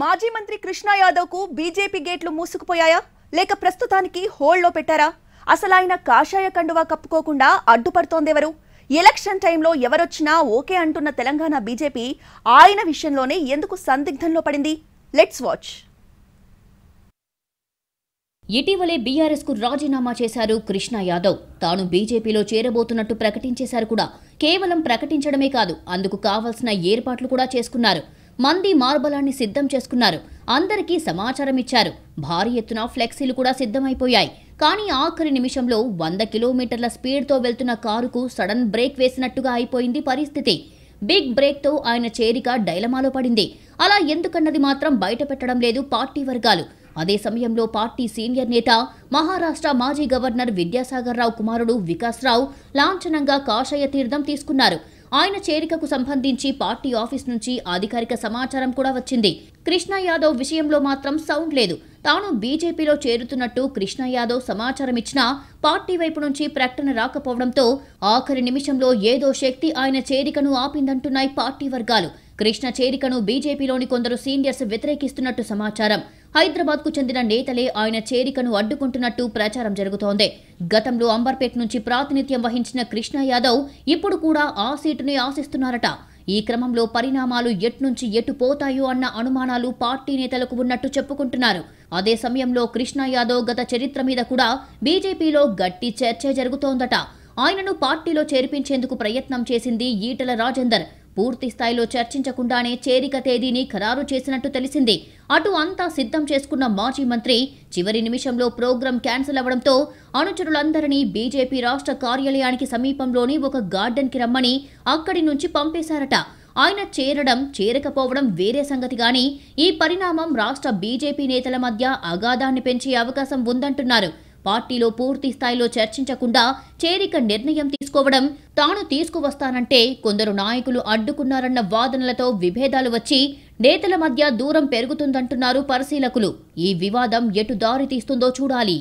మాజీ మంత్రి కృష్ణా యాదవ్ కు బీజేపీ గేట్లు మూసుకుపోయాయా లేక ప్రస్తుతానికి హోల్డ్లో పెట్టారా అసలు ఆయన కాషాయ కండువా కప్పుకోకుండా అడ్డుపడుతోందెవరు ఎలక్షన్ టైంలో ఎవరొచ్చినా ఓకే అంటున్న తెలంగాణ బీజేపీ ఆయన విషయంలోనే ఎందుకు సందిగ్ధంలో పడింది లెట్స్ వాచ్ ఇటీవలే బీఆర్ఎస్కు రాజీనామా చేశారు కృష్ణ యాదవ్ తాను బీజేపీలో చేరబోతున్నట్టు ప్రకటించేశారు కూడా కేవలం ప్రకటించడమే కాదు అందుకు కావాల్సిన ఏర్పాట్లు కూడా చేసుకున్నారు మంది మార్బలాన్ని సిద్ధం చేసుకున్నారు అందరికీ సమాచారం ఇచ్చారు భారీ ఎత్తున ఫ్లెక్సీలు కూడా సిద్ధమైపోయాయి కానీ ఆఖరి నిమిషంలో వంద కిలోమీటర్ల స్పీడ్తో వెళ్తున్న కారుకు సడన్ బ్రేక్ వేసినట్టుగా అయిపోయింది పరిస్థితి బిగ్ బ్రేక్తో ఆయన చేరిక డైలమాలో పడింది అలా ఎందుకన్నది మాత్రం బయట పెట్టడం లేదు పార్టీ వర్గాలు అదే సమయంలో పార్టీ సీనియర్ నేత మహారాష్ట్ర మాజీ గవర్నర్ విద్యాసాగర్ రావు కుమారుడు వికాస్ రావు లాంఛనంగా కాషాయ తీర్థం తీసుకున్నారు ఆయన చేరికకు సంబంధించి పార్టీ ఆఫీస్ నుంచి అధికారిక సమాచారం కూడా వచ్చింది కృష్ణ యాదవ్ విషయంలో మాత్రం సౌండ్ లేదు తాను బీజేపీలో చేరుతున్నట్టు కృష్ణ యాదవ్ సమాచారం ఇచ్చినా పార్టీ వైపు నుంచి ప్రకటన రాకపోవడంతో ఆఖరి నిమిషంలో ఏదో శక్తి ఆయన చేరికను ఆపిందంటున్నాయి పార్టీ వర్గాలు కృష్ణ చేరికను బీజేపీలోని కొందరు సీనియర్స్ వ్యతిరేకిస్తున్నట్టు సమాచారం హైదరాబాద్కు చెందిన నేతలే ఆయన చేరికను అడ్డుకుంటున్నట్టు ప్రచారం జరుగుతోంది గతంలో అంబర్పేట్ నుంచి ప్రాతినిధ్యం వహించిన కృష్ణ యాదవ్ ఇప్పుడు కూడా ఆ సీటునే ఆశిస్తున్నారట ఈ క్రమంలో పరిణామాలు ఎట్నుంచి ఎటు పోతాయో అన్న అనుమానాలు పార్టీ నేతలకు ఉన్నట్టు చెప్పుకుంటున్నారు అదే సమయంలో కృష్ణ యాదవ్ గత చరిత్ర మీద కూడా బీజేపీలో గట్టి చర్చ జరుగుతోందట ఆయనను పార్టీలో చేర్పించేందుకు ప్రయత్నం చేసింది ఈటల రాజేందర్ పూర్తి స్థాయిలో చర్చించకుండానే చేరిక తేదీని ఖరారు చేసినట్టు తెలిసింది అటు అంతా సిద్ధం చేసుకున్న మాజీ మంత్రి చివరి నిమిషంలో ప్రోగ్రాం క్యాన్సిల్ అవడంతో అనుచరులందరినీ బీజేపీ రాష్ట్ర కార్యాలయానికి సమీపంలోని ఒక గార్డెన్కి రమ్మని అక్కడి నుంచి పంపేశారట ఆయన చేరడం చేరకపోవడం వేరే సంగతి కానీ ఈ పరిణామం రాష్ట్ర బీజేపీ నేతల మధ్య అగాధాన్ని పెంచే అవకాశం ఉందంటున్నారు పార్టీలో పూర్తి స్థాయిలో చర్చించకుండా చేరిక నిర్ణయం తీసుకోవడం తాను తీసుకువస్తానంటే కొందరు నాయకులు అడ్డుకున్నారన్న వాదనలతో విభేదాలు వచ్చి నేతల మధ్య దూరం పెరుగుతుందంటున్నారు పరిశీలకులు ఈ వివాదం ఎటు దారితీస్తుందో చూడాలి